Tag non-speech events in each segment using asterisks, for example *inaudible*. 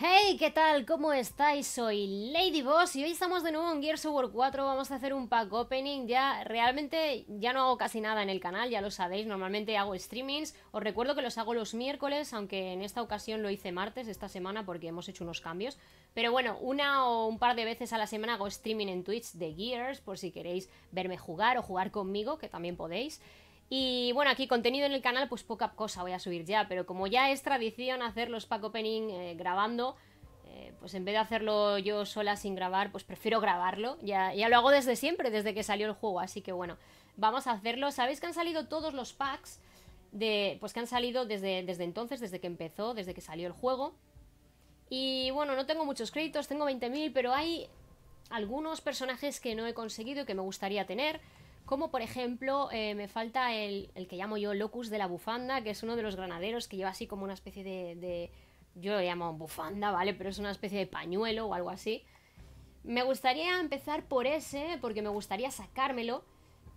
Hey, ¿qué tal? ¿Cómo estáis? Soy Lady Boss y hoy estamos de nuevo en Gears of War 4. Vamos a hacer un pack opening. Ya realmente ya no hago casi nada en el canal, ya lo sabéis. Normalmente hago streamings. Os recuerdo que los hago los miércoles, aunque en esta ocasión lo hice martes esta semana porque hemos hecho unos cambios. Pero bueno, una o un par de veces a la semana hago streaming en Twitch de Gears por si queréis verme jugar o jugar conmigo, que también podéis. Y bueno, aquí contenido en el canal, pues poca cosa voy a subir ya, pero como ya es tradición hacer los pack opening eh, grabando, eh, pues en vez de hacerlo yo sola sin grabar, pues prefiero grabarlo. Ya, ya lo hago desde siempre, desde que salió el juego, así que bueno, vamos a hacerlo. Sabéis que han salido todos los packs, de, pues que han salido desde, desde entonces, desde que empezó, desde que salió el juego. Y bueno, no tengo muchos créditos, tengo 20.000, pero hay algunos personajes que no he conseguido y que me gustaría tener como por ejemplo eh, me falta el, que llamo yo locus de la bufanda, que es uno de los granaderos que lleva así como una especie de, yo lo llamo bufanda, ¿vale? Pero es una especie de pañuelo o algo así. Me gustaría empezar por ese, porque me gustaría sacármelo.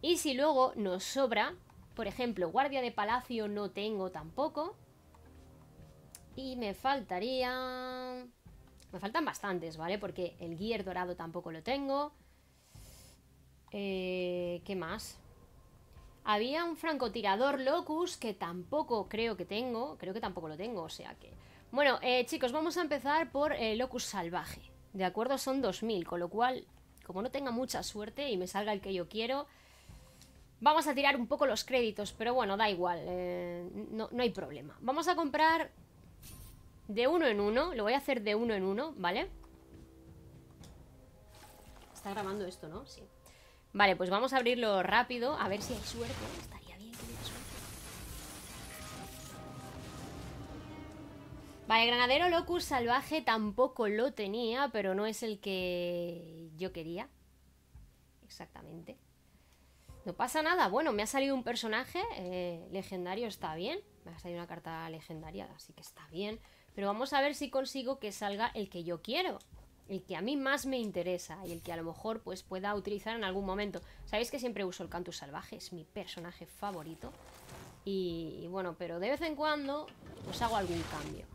Y si luego nos sobra, por ejemplo, guardia de palacio no tengo tampoco. Y me faltaría... Me faltan bastantes, ¿vale? Porque el Gear dorado tampoco lo tengo. Eh, ¿Qué más? Había un francotirador locus que tampoco creo que tengo. Creo que tampoco lo tengo, o sea que... Bueno, eh, chicos, vamos a empezar por el eh, locus salvaje. ¿De acuerdo? Son 2000, con lo cual, como no tenga mucha suerte y me salga el que yo quiero... Vamos a tirar un poco los créditos, pero bueno, da igual, eh, no hay problema. Vamos a comprar de uno en uno, lo voy a hacer de uno en uno, ¿vale? Está grabando esto, ¿no? Sí. Vale, pues vamos a abrirlo rápido, a ver si hay suerte. Estaría bien que suerte. Vale, Granadero Locus Salvaje tampoco lo tenía, pero no es el que yo quería. Exactamente. No pasa nada. Bueno, me ha salido un personaje eh, legendario, está bien. Me ha salido una carta legendaria, así que está bien. Pero vamos a ver si consigo que salga el que yo quiero el que a mí más me interesa y el que a lo mejor pues pueda utilizar en algún momento. Sabéis que siempre uso el Cantus Salvaje, es mi personaje favorito. Y, bueno, pero de vez en cuando pues hago algún cambio.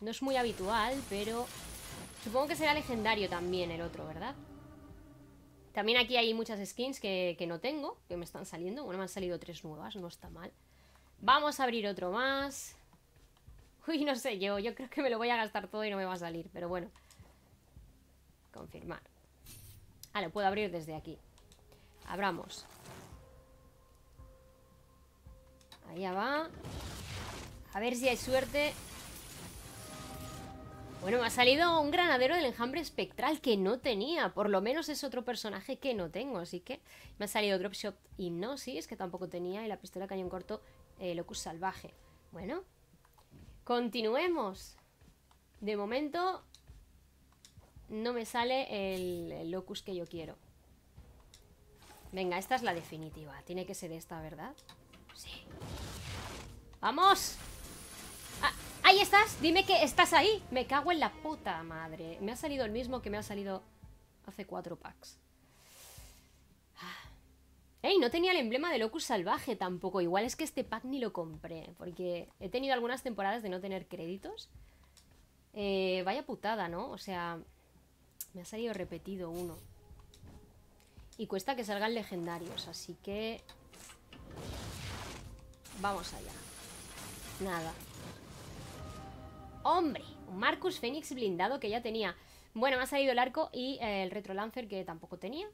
No es muy habitual, pero supongo que será legendario también el otro, ¿verdad? También aquí hay muchas skins que, que no tengo, que me están saliendo. Bueno, me han salido tres nuevas, no está mal. Vamos a abrir otro más. Uy, no sé yo, yo creo que me lo voy a gastar todo y no me va a salir, pero bueno. Confirmar. Ah, lo puedo abrir desde aquí. Abramos. Allá va. A ver si hay suerte. Bueno, me ha salido un granadero del enjambre espectral que no tenía. Por lo menos es otro personaje que no tengo, así que... Me ha salido Dropshot Hipnosis, que tampoco tenía, y la pistola cañón corto eh, Locus Salvaje. Bueno, continuemos. De momento, no me sale el, locus que yo quiero. Venga, esta es la definitiva. Tiene que ser esta, ¿verdad? Sí. ¡Vamos! Ah, ¡Ahí estás! Dime que estás ahí. Me cago en la puta madre. Me ha salido el mismo que me ha salido hace cuatro packs. Ah. ¡Ey! No tenía el emblema de Locus Salvaje tampoco. Igual es que este pack ni lo compré. Porque he tenido algunas temporadas de no tener créditos. Eh, vaya putada, ¿no? O sea, me ha salido repetido uno. Y cuesta que salgan legendarios, así que... Vamos allá. Nada. ¡Hombre! Un Marcus Fénix blindado que ya tenía. Bueno, me ha salido el arco y eh, el Retro Lancer que tampoco tenía.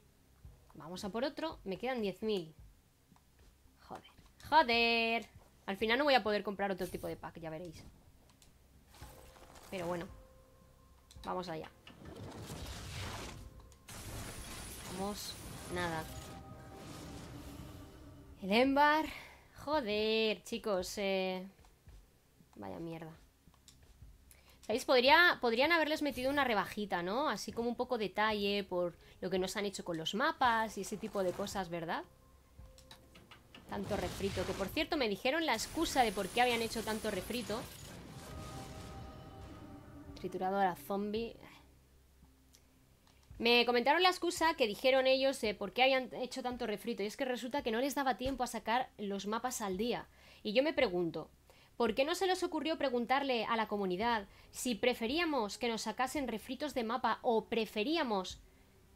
Vamos a por otro. Me quedan 10.000. Joder. ¡Joder! Al final no voy a poder comprar otro tipo de pack, ya veréis. Pero bueno. Vamos allá. Vamos, nada. embar Joder, chicos. Eh, vaya mierda. ¿Sabéis? Podría, podrían haberles metido una rebajita, ¿no? Así como un poco detalle por lo que nos han hecho con los mapas y ese tipo de cosas, ¿verdad? Tanto refrito. Que por cierto, me dijeron la excusa de por qué habían hecho tanto refrito. Trituradora zombie. Me comentaron la excusa que dijeron ellos de por qué habían hecho tanto refrito, y es que resulta que no les daba tiempo a sacar los mapas al día. Y yo me pregunto, ¿por qué no se les ocurrió preguntarle a la comunidad si preferíamos que nos sacasen refritos de mapa o preferíamos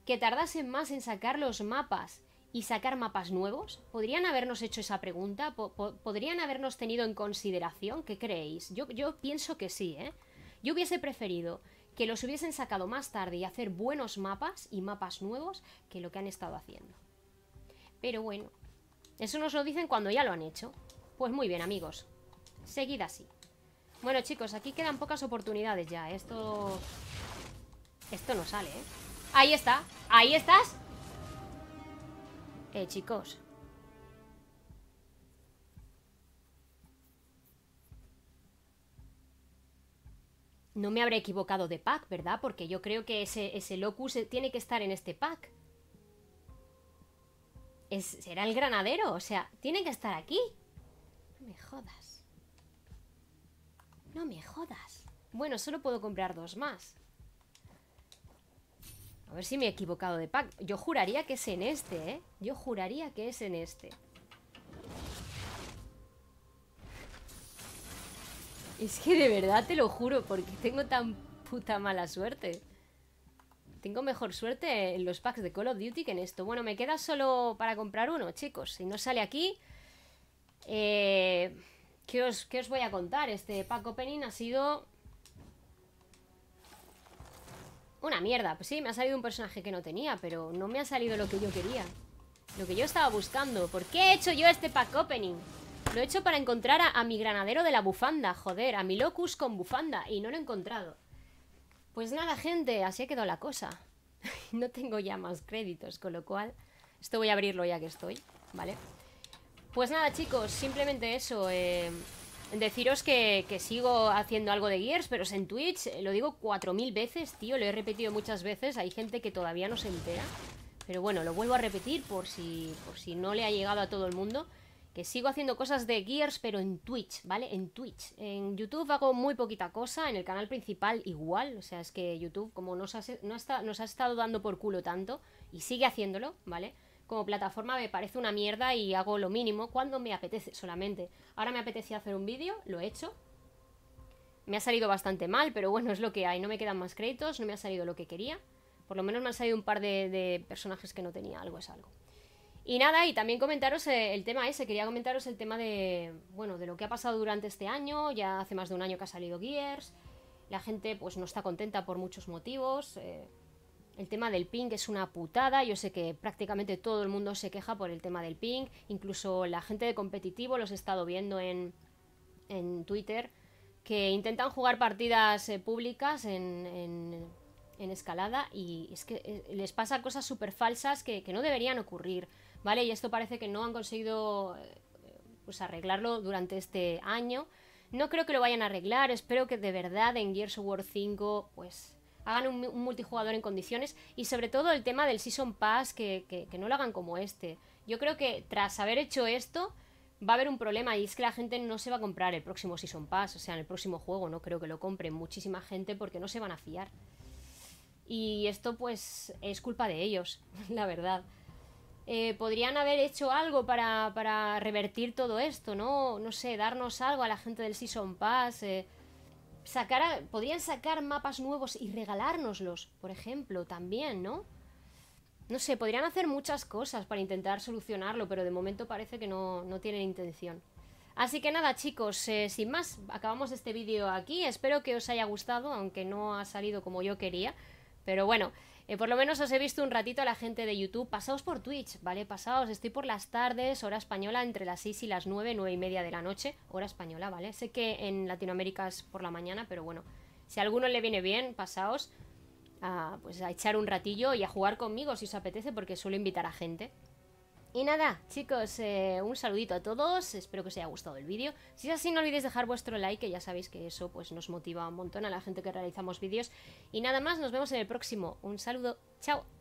que tardasen más en sacar los mapas y sacar mapas nuevos? ¿Podrían habernos hecho esa pregunta? ¿Podrían habernos tenido en consideración? ¿Qué creéis? Yo, yo pienso que sí, ¿eh? Yo hubiese preferido que los hubiesen sacado más tarde y hacer buenos mapas y mapas nuevos que lo que han estado haciendo. Pero bueno, eso nos lo dicen cuando ya lo han hecho. Pues muy bien, amigos. Seguid así. Bueno, chicos, aquí quedan pocas oportunidades ya. ¿eh? Esto... Esto no sale, ¿eh? Ahí está. Ahí estás. Eh, chicos. no me habré equivocado de pack, ¿verdad? Porque yo creo que ese, locus eh, tiene que estar en este pack. será el granadero, o sea, tiene que estar aquí. No me jodas. No me jodas. Bueno, solo puedo comprar dos más. A ver si me he equivocado de pack. Yo juraría que es en este, ¿eh? Yo juraría que es en este. Es que de verdad te lo juro, porque tengo tan puta mala suerte. Tengo mejor suerte en los packs de Call of Duty que en esto. Bueno, me queda solo para comprar uno, chicos. Si no sale aquí... Eh, ¿qué, os, ¿Qué os voy a contar? Este pack opening ha sido... Una mierda. Pues sí, me ha salido un personaje que no tenía, pero no me ha salido lo que yo quería. Lo que yo estaba buscando. ¿Por qué he hecho yo este pack opening? Lo he hecho para encontrar a, mi granadero de la bufanda, joder, a mi locus con bufanda, y no lo he encontrado. Pues nada, gente, así ha quedado la cosa. *laughs* no tengo ya más créditos, con lo cual... Esto voy a abrirlo ya que estoy, ¿vale? Pues nada, chicos, simplemente eso. Eh, deciros que, que, sigo haciendo algo de Gears, pero es en Twitch. Eh, lo digo cuatro mil veces, tío, lo he repetido muchas veces. Hay gente que todavía no se entera. Pero bueno, lo vuelvo a repetir por si, por si no le ha llegado a todo el mundo que sigo haciendo cosas de Gears, pero en Twitch, ¿vale? En Twitch. En YouTube hago muy poquita cosa, en el canal principal igual, o sea, es que YouTube, como nos ha, no nos ha estado dando por culo tanto, y sigue haciéndolo, ¿vale? Como plataforma me parece una mierda y hago lo mínimo cuando me apetece solamente. Ahora me apetecía hacer un vídeo, lo he hecho. Me ha salido bastante mal, pero bueno, es lo que hay. No me quedan más créditos, no me ha salido lo que quería. Por lo menos me han salido un par de personajes que no tenía, algo es algo. Y nada, y también comentaros eh, el tema ese, quería comentaros el tema de, bueno, de lo que ha pasado durante este año, ya hace más de un año que ha salido Gears, la gente pues no está contenta por muchos motivos, eh, el tema del ping es una putada, yo sé que prácticamente todo el mundo se queja por el tema del ping, incluso la gente de competitivo los he estado viendo en, en Twitter, que intentan jugar partidas eh, públicas en, en, en, escalada y es que les pasa cosas súper falsas que, que no deberían ocurrir. ¿vale? Y esto parece que no han conseguido eh, pues, arreglarlo durante este año. No creo que lo vayan a arreglar, espero que de verdad en Gears of War 5 pues hagan un, multijugador en condiciones y sobre todo el tema del Season Pass que, que, no lo hagan como este. Yo creo que tras haber hecho esto va a haber un problema y es que la gente no se va a comprar el próximo Season Pass, o sea, en el próximo juego, no creo que lo compren muchísima gente porque no se van a fiar. Y esto pues es culpa de ellos, *laughs* la verdad. Eh, podrían haber hecho algo para, revertir todo esto, ¿no? No sé, darnos algo a la gente del Season Pass. Eh, sacar podrían sacar mapas nuevos y regalárnoslos, por ejemplo, también, ¿no? No sé, podrían hacer muchas cosas para intentar solucionarlo, pero de momento parece que no, tienen intención. Así que nada chicos, eh, sin más, acabamos este vídeo aquí, espero que os haya gustado, aunque no ha salido como yo quería. Pero bueno, eh, por lo menos os he visto un ratito a la gente de YouTube. Pasaos por Twitch, ¿vale? Pasaos, estoy por las tardes, hora española, entre las 6 y las 9, 9 y media de la noche, hora española, ¿vale? Sé que en Latinoamérica es por la mañana, pero bueno, si a alguno le viene bien, pasaos a, pues, a echar un ratillo y a jugar conmigo si os apetece, porque suelo invitar a gente. Y nada, chicos, eh, un saludito a todos, espero que os haya gustado el vídeo. Si es así, no olvidéis dejar vuestro like, que ya sabéis que eso pues nos motiva un montón a la gente que realizamos vídeos. Y nada más, nos vemos en el próximo. Un saludo, chao.